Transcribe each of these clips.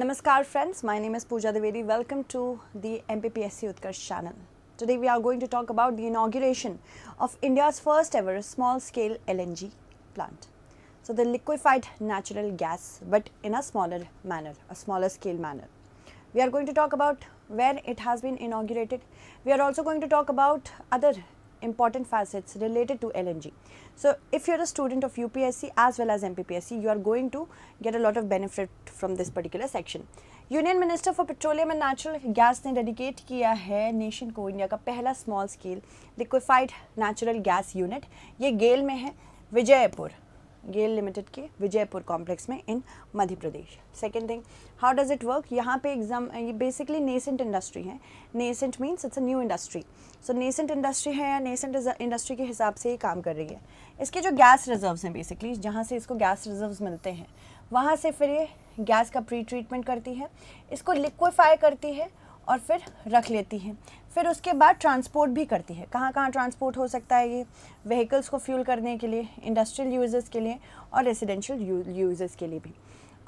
Namaskar friends, my name is Pooja Devedi. Welcome to the MPPSC Utkarsh channel. Today we are going to talk about the inauguration of India's first ever small-scale LNG plant. So the liquefied natural gas but in a smaller manner, a smaller scale manner. We are going to talk about where it has been inaugurated. We are also going to talk about other important facets related to LNG. So, if you are a student of UPSC as well as MPPSC, you are going to get a lot of benefit from this particular section. Union Minister for Petroleum and Natural Gas ne dedicate kiya hai nation ko India small scale liquefied natural gas unit. Ye Gale mein hai, Vijayapur. GAIL limited के Vijaypur complex में in Madhya Pradesh second thing how does it work यहाँ पे exam ये basically nascent industry है nascent means it's a new industry so nascent industry है या nascent industry के हिसाब से ये काम कर रही है इसके जो गैस रिजर्व्स हैं बेसिकली जहाँ से इसको गैस रिजर्व्स मिलते हैं वहाँ से फिर ये गैस का प्री ट्रीटमेंट करती है इसको लिक्विफाई करती है और फिर रख लेती है फिर उसके बाद ट्रांसपोर्ट भी करती है कहाँ कहाँ ट्रांसपोर्ट हो सकता है ये व्हीकल्स को फ्यूल करने के लिए इंडस्ट्रियल यूज़र्स के लिए और रेजिडेंशियल यूज़र्स के लिए भी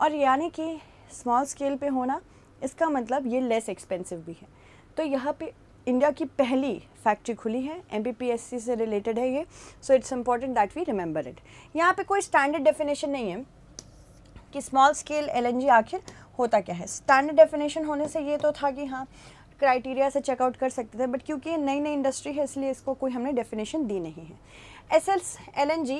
और यानी कि स्मॉल स्केल पे होना इसका मतलब ये लेस एक्सपेंसिव भी है तो यहाँ पे इंडिया की पहली फैक्ट्री खुली है एम से रिलेटेड है ये so it's important that we remember it यहाँ पे कोई स्टैंडर्ड डेफिनेशन नहीं है कि स्मॉल स्केल एल आखिर होता क्या है स्टैंडर्ड डेफिनेशन होने से ये तो था कि हाँ क्राइटेरिया से चेकआउट कर सकते थे बट क्योंकि नई नई इंडस्ट्री है इसलिए इसको कोई हमने डेफिनेशन दी नहीं है S L L N G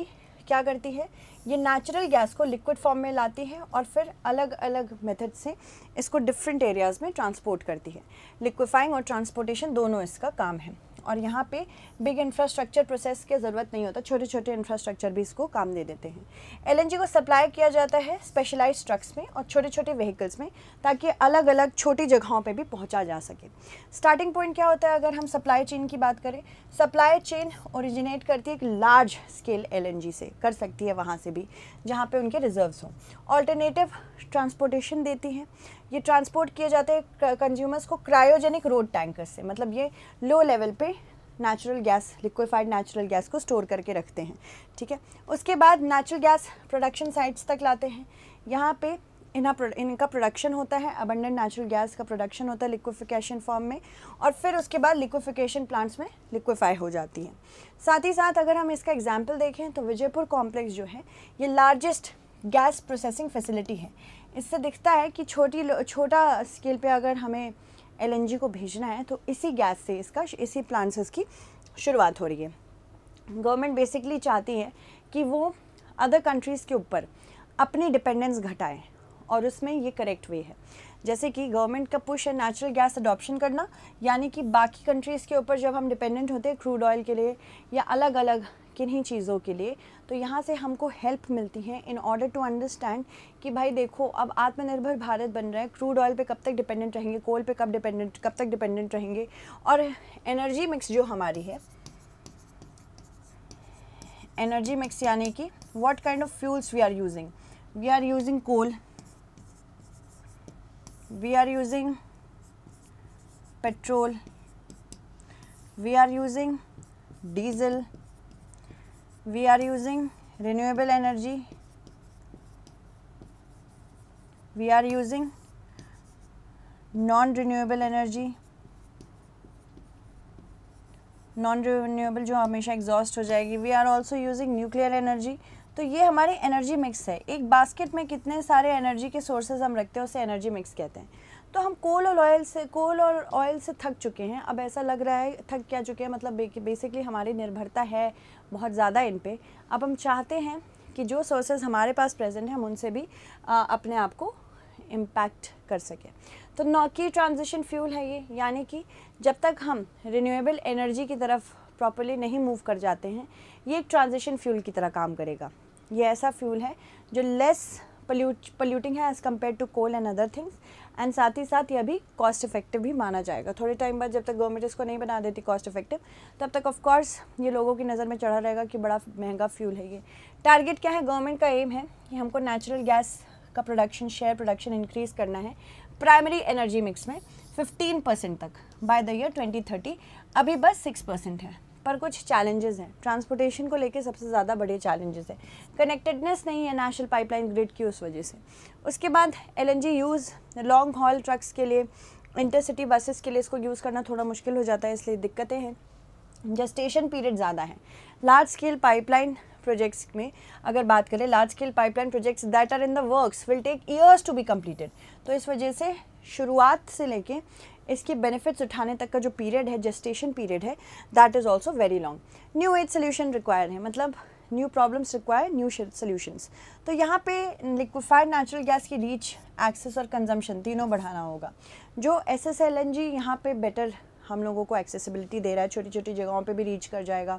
क्या करती है ये नेचुरल गैस को लिक्विड फॉर्म में लाती है और फिर अलग अलग मेथड से इसको डिफरेंट एरियाज़ में ट्रांसपोर्ट करती है लिक्विफाइंग और ट्रांसपोर्टेशन दोनों इसका काम है और यहाँ पे बिग इंफ्रास्ट्रक्चर प्रोसेस की ज़रूरत नहीं होता छोटे छोटे इंफ्रास्ट्रक्चर भी इसको काम दे देते हैं एल को सप्लाई किया जाता है स्पेशलाइज ट्रक्स में और छोटे छोटे व्हीकल्स में ताकि अलग अलग छोटी जगहों पर भी पहुँचा जा सके स्टार्टिंग पॉइंट क्या होता है अगर हम सप्लाई चेन की बात करें सप्लाई चेन ओरिजिनेट करती है एक लार्ज स्केल एल से कर सकती है वहाँ से भी जहाँ पर उनके रिजर्व हों ऑल्टरनेटिव ट्रांसपोर्टेशन देती हैं ये ट्रांसपोर्ट किए जाते हैं कंज्यूमर्स को क्रायोजेनिक रोड टैंकर से मतलब ये लो लेवल पे natural gas liquefied natural gas को स्टोर करके रखते हैं ठीक है उसके बाद नेचुरल गैस प्रोडक्शन साइट्स तक लाते हैं यहाँ पे इन्हा इनका प्रोडक्शन होता है अबंडेंट नेचुरल गैस का प्रोडक्शन होता है लिक्विफिकेशन फॉर्म में और फिर उसके बाद लिक्विफिकेशन प्लांट्स में लिक्विफाई हो जाती है साथ ही साथ अगर हम इसका एग्जाम्पल देखें तो विजयपुर कॉम्प्लेक्स जो है ये लार्जेस्ट गैस प्रोसेसिंग फैसिलिटी है इससे दिखता है कि छोटी छोटा स्केल पे अगर हमें एल को भेजना है तो इसी गैस से इसका इसी प्लांट से इसकी शुरुआत हो रही है गवर्नमेंट बेसिकली चाहती है कि वो अदर कंट्रीज़ के ऊपर अपनी डिपेंडेंस घटाए और उसमें ये करेक्ट वे है जैसे कि गवर्नमेंट का पुश है नेचुरल गैस अडॉप्शन करना यानी कि बाकी कंट्रीज़ के ऊपर जब हम डिपेंडेंट होते हैं क्रूड ऑयल के लिए या अलग अलग किन्हीं चीज़ों के लिए तो यहाँ से हमको हेल्प मिलती है इन ऑर्डर टू अंडरस्टैंड कि भाई देखो अब आत्मनिर्भर भारत बन रहा है क्रूड ऑयल पे कब तक डिपेंडेंट रहेंगे कोल पे कब डिपेंडेंट कब तक डिपेंडेंट रहेंगे और एनर्जी मिक्स जो हमारी है एनर्जी मिक्स यानी कि what kind of fuels we are using we are using coal we are using petrol we are using diesel we are using renewable energy, we are using non-renewable energy, non renewable जो हमेशा exhaust हो जाएगी we are also using nuclear energy तो ये हमारी energy mix है एक basket में कितने सारे एनर्जी के सोर्सेज हम रखते हैं उसे एनर्जी मिक्स कहते हैं तो हम कोल और ऑयल से कोल और ऑयल से थक चुके हैं अब ऐसा लग रहा है थक क्या चुके हैं मतलब बेसिकली हमारी निर्भरता है बहुत ज़्यादा इन पर अब हम चाहते हैं कि जो सोर्सेज हमारे पास प्रेजेंट हैं हम उनसे भी आ, अपने आप को इम्पैक्ट कर सकें तो नौकी ट्रांजिशन फ्यूल है ये यानी कि जब तक हम रिन्यूएबल एनर्जी की तरफ प्रॉपरली नहीं मूव कर जाते हैं ये एक ट्रांजिशन फ्यूल की तरह काम करेगा ये ऐसा फ्यूल है जो लेस पल्यूटिंग है as compared to coal and other things and साथ ही साथ ये भी कॉस्ट इफेक्टिव भी माना जाएगा थोड़े टाइम बाद जब तक गवर्नमेंट इसको नहीं बना देती कॉस्ट इफेक्टिव तब तक ऑफकोर्स ये लोगों की नज़र में चढ़ा रहेगा कि बड़ा महंगा फ्यूल है ये टारगेट क्या है गवर्नमेंट का एम है कि हमको नेचुरल गैस का प्रोडक्शन शेयर प्रोडक्शन इंक्रीज़ करना है प्राइमरी एनर्जी मिक्स में 15 परसेंट तक बाय द ईयर 2030 अभी बस 6 परसेंट है पर कुछ चैलेंजेस हैं ट्रांसपोर्टेशन को लेके सबसे ज़्यादा बड़े चैलेंजेस हैं कनेक्टेडनेस नहीं है नेशनल पाइपलाइन ग्रिड की उस वजह से उसके बाद LNG use long haul trucks के लिए इंटरसिटी बसेस के लिए इसको यूज़ करना थोड़ा मुश्किल हो जाता है इसलिए दिक्कतें हैं जस्टेशन पीरियड ज़्यादा है लार्ज स्केल पाइपलाइन प्रोजेक्ट्स में अगर बात करें large scale pipeline projects that are in the works will take years to be completed तो इस वजह से शुरुआत से लेके इसके बेनिफिट्स उठाने तक का जो पीरियड है जेस्टेशन पीरियड है that is also very long new age solution require है मतलब new problems require new solutions तो यहाँ पे लिक्विफाइड नेचुरल गैस की रीच एक्सेस और कंजम्पशन तीनों बढ़ाना होगा जो S S L N G यहाँ पर बेटर हम लोगों को एक्सेसिबिलिटी दे रहा है छोटी छोटी जगहों पे भी रीच कर जाएगा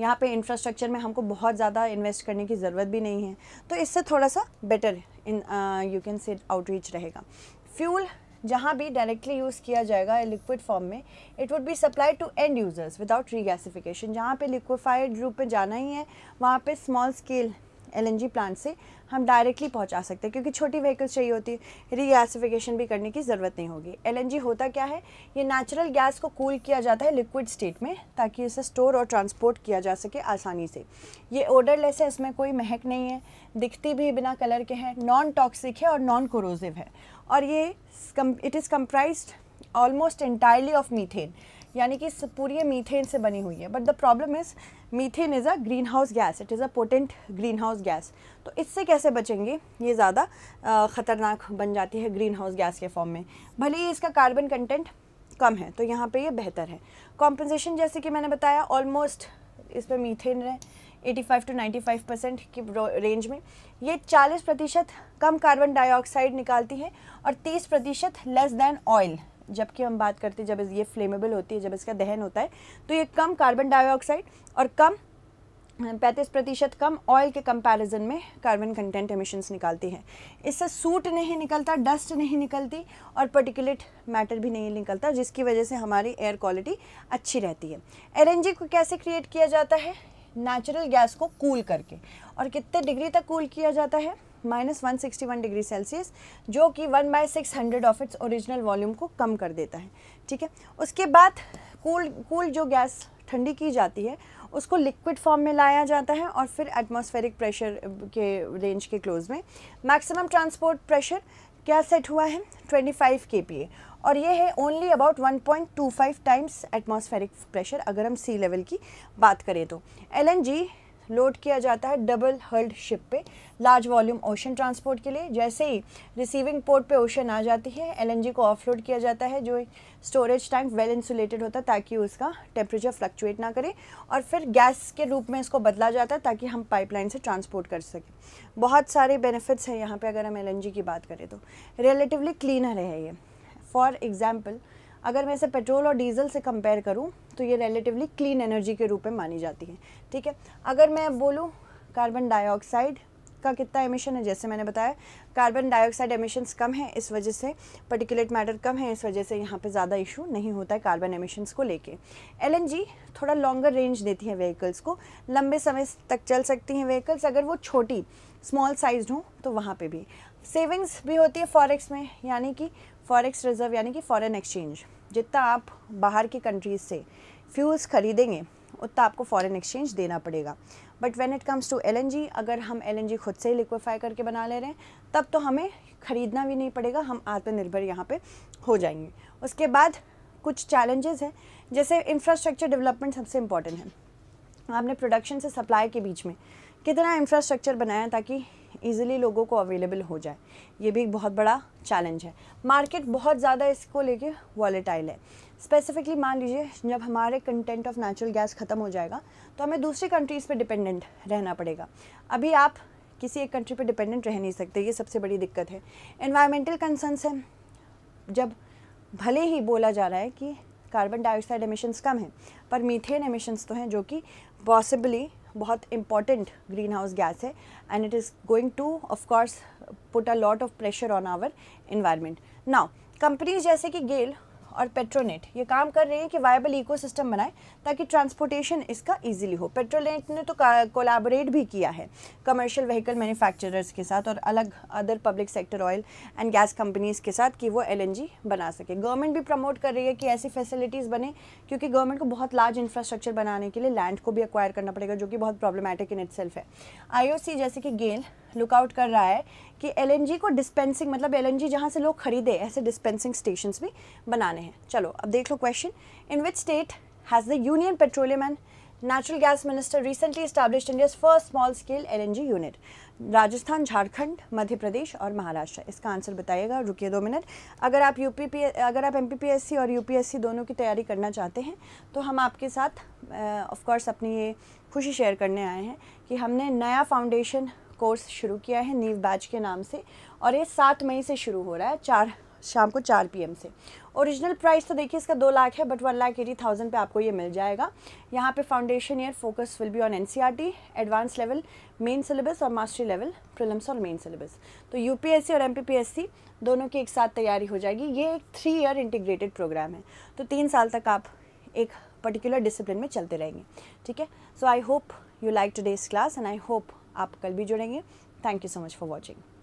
यहाँ पे इंफ्रास्ट्रक्चर में हमको बहुत ज़्यादा इन्वेस्ट करने की ज़रूरत भी नहीं है तो इससे थोड़ा सा better in you can say outreach रहेगा फ्यूल जहाँ भी डायरेक्टली यूज़ किया जाएगा लिक्विड फॉर्म में it would be supply to end users without regasification जहाँ पे लिक्विफाइड रूप में जाना ही है वहाँ पे स्मॉल स्केल एलएनजी प्लांट से हम डायरेक्टली पहुंचा सकते हैं क्योंकि छोटी व्हीकल्स चाहिए होती है रीगैसिफिकेशन भी करने की ज़रूरत नहीं होगी एलएनजी होता क्या है ये नेचुरल गैस को कूल किया जाता है लिक्विड स्टेट में ताकि इसे स्टोर और ट्रांसपोर्ट किया जा सके आसानी से ये ओडरलेस है इसमें कोई महक नहीं है दिखती भी बिना कलर के हैं नॉन टॉक्सिक है और नॉन कोरोजिव है और ये it is comprised almost entirely of methane यानी कि पूरी मीथेन से बनी हुई है but the problem is methane is a greenhouse gas it is a potent greenhouse gas तो इससे कैसे बचेंगे ये ज़्यादा ख़तरनाक बन जाती है ग्रीन हाउस गैस के फॉर्म में भले ही इसका कार्बन कंटेंट कम है तो यहाँ पे ये बेहतर है कॉम्पनसेशन जैसे कि मैंने बताया ऑलमोस्ट इस पर मीथेन रहे 85 टू 95 परसेंट की रेंज में ये 40 प्रतिशत कम कार्बन डाइऑक्साइड निकालती है और 30 प्रतिशत लेस दैन ऑयल जबकि हम बात करते हैं जब ये फ्लेमेबल होती है जब इसका दहन होता है तो ये कम कार्बन डाइऑक्साइड और कम पैंतीस प्रतिशत कम ऑयल के कंपैरिजन में कार्बन कंटेंट एमिशंस निकालती हैं इससे सूट नहीं निकलता डस्ट नहीं निकलती और पर्टिकुलेट मैटर भी नहीं निकलता जिसकी वजह से हमारी एयर क्वालिटी अच्छी रहती है एल को कैसे क्रिएट किया जाता है नेचुरल गैस को कूल करके और कितने डिग्री तक कूल किया जाता है minus one sixty one degree Celsius जो कि one by six hundred of its original volume को कम कर देता है ठीक है उसके बाद कूल कूल जो गैस ठंडी की जाती है उसको लिक्विड फॉर्म में लाया जाता है और फिर एटमॉस्फेरिक प्रेशर के रेंज के क्लोज में मैक्सिमम ट्रांसपोर्ट प्रेशर क्या सेट हुआ है 25 के और ये है only about 1.25 times atmospheric pressure अगर हम सी लेवल की बात करें तो जी लोड किया जाता है डबल हर्ल्ड शिप पे लार्ज वॉल्यूम ओशन ट्रांसपोर्ट के लिए जैसे ही रिसीविंग पोर्ट पे ओशन आ जाती है एलएनजी को ऑफ लोड किया जाता है जो स्टोरेज टैंक वेल इंसुलेटेड होता है ताकि उसका टेम्परेचर फ्लक्चुएट ना करे और फिर गैस के रूप में इसको बदला जाता है ताकि हम पाइपलाइन से ट्रांसपोर्ट कर सकें बहुत सारे बेनिफिट्स हैं यहाँ पर अगर हम एल की बात करें तो रिलेटिवली क्लीनर है ये फॉर एग्ज़ाम्पल अगर मैं इसे पेट्रोल और डीजल से कंपेयर करूँ तो ये रिलेटिवली क्लीन एनर्जी के रूप में मानी जाती है ठीक है अगर मैं बोलूँ कार्बन डाइऑक्साइड का कितना एमिशन है जैसे मैंने बताया कार्बन डाइऑक्साइड एमिशन्स कम है इस वजह से पर्टिकुलेट मैटर कम है इस वजह से यहाँ पे ज़्यादा इशू नहीं होता है कार्बन एमिशन्स को लेके एलएनजी थोड़ा लॉन्गर रेंज देती है व्हीकल्स को लंबे समय तक चल सकती हैं व्हीकल्स अगर वो छोटी स्मॉल साइज हों तो वहाँ पर भी सेविंग्स भी होती है फॉरेक्स में यानी कि फॉरेक्स रिज़र्व यानी कि फ़ॉरेन एक्सचेंज जितना आप बाहर की कंट्रीज़ से फ्यूल्स ख़रीदेंगे उतना आपको फ़ॉरेन एक्सचेंज देना पड़ेगा but when it comes to LNG अगर हम एलएनजी खुद से ही लिक्विफाई करके बना ले रहे हैं तब तो हमें ख़रीदना भी नहीं पड़ेगा हम आत्मनिर्भर यहाँ पे हो जाएंगे उसके बाद कुछ चैलेंजेस हैं जैसे इंफ्रास्ट्रक्चर डेवलपमेंट सबसे इम्पॉर्टेंट है आपने प्रोडक्शन से सप्लाई के बीच में कितना इंफ्रास्ट्रक्चर बनाया ताकि ईजिली लोगों को अवेलेबल हो जाए ये भी एक बहुत बड़ा चैलेंज है मार्केट बहुत ज़्यादा इसको लेके वॉलेटाइल है स्पेसिफिकली मान लीजिए जब हमारे कंटेंट ऑफ नेचुरल गैस ख़त्म हो जाएगा तो हमें दूसरी कंट्रीज़ पे डिपेंडेंट रहना पड़ेगा अभी आप किसी एक कंट्री पे डिपेंडेंट रह नहीं सकते ये सबसे बड़ी दिक्कत है इन्वायरमेंटल कंसर्नस है जब भले ही बोला जा रहा है कि कार्बन डाइऑक्साइड एमिशन्स कम हैं पर मीथेन एमिशन्स तो हैं जो कि पॉसिबली बहुत इम्पॉर्टेंट ग्रीन हाउस गैस है and it is going to of course put a lot of pressure on our environment now companies जैसे कि गेल और पेट्रोनेट ये काम कर रही हैं कि वायबल इकोसिस्टम बनाए ताकि ट्रांसपोर्टेशन इसका इजीली हो पेट्रोनेट ने तो कोलैबोरेट भी किया है कमर्शियल व्हीकल मैन्युफैक्चरर्स के साथ और अलग other public sector oil and gas companies के साथ कि वो एल बना सके गवर्नमेंट भी प्रमोट कर रही है कि ऐसी फैसिलिटीज़ बने क्योंकि गवर्नमेंट को बहुत लार्ज इंफ्रास्ट्रक्चर बनाने के लिए लैंड को भी अक्वायर करना पड़ेगा जो कि बहुत प्रॉब्लमेटिक इन इट है आई जैसे कि गेल लुकआउट कर रहा है कि एल को डिस्पेंसिंग मतलब एल जहाँ से लोग खरीदे ऐसे डिस्पेंसिंग स्टेशन भी बनाने हैं चलो अब देख लो question in which state has the union petroleum and natural gas minister recently established India's first small scale LNG unit Rajasthan Jharkhand Madhya Pradesh और महाराष्ट्र इसका आंसर बताइएगा रुकिए दो मिनट अगर आप यू पी अगर आप एम और यू दोनों की तैयारी करना चाहते हैं तो हम आपके साथ ऑफकोर्स अपनी ये खुशी शेयर करने आए हैं कि हमने नया फाउंडेशन कोर्स शुरू किया है नीव बैच के नाम से और ये सात मई से शुरू हो रहा है चार शाम को चार पीएम से ओरिजिनल प्राइस तो देखिए इसका दो लाख है but one lakh eighty thousand पर आपको ये मिल जाएगा यहाँ पे foundation year focus will be on NCERT advance level main syllabus और मास्टरी लेवल प्रिलम्स और मेन सिलेबस तो यूपीएससी और एमपीपीएससी दोनों की एक साथ तैयारी हो जाएगी ये एक थ्री ईयर इंटीग्रेटेड प्रोग्राम है तो तीन साल तक आप एक पर्टिकुलर डिसिप्लिन में चलते रहेंगे ठीक है so I hope you like today's class and I hope आप कल भी जुड़ेंगे thank you so much for watching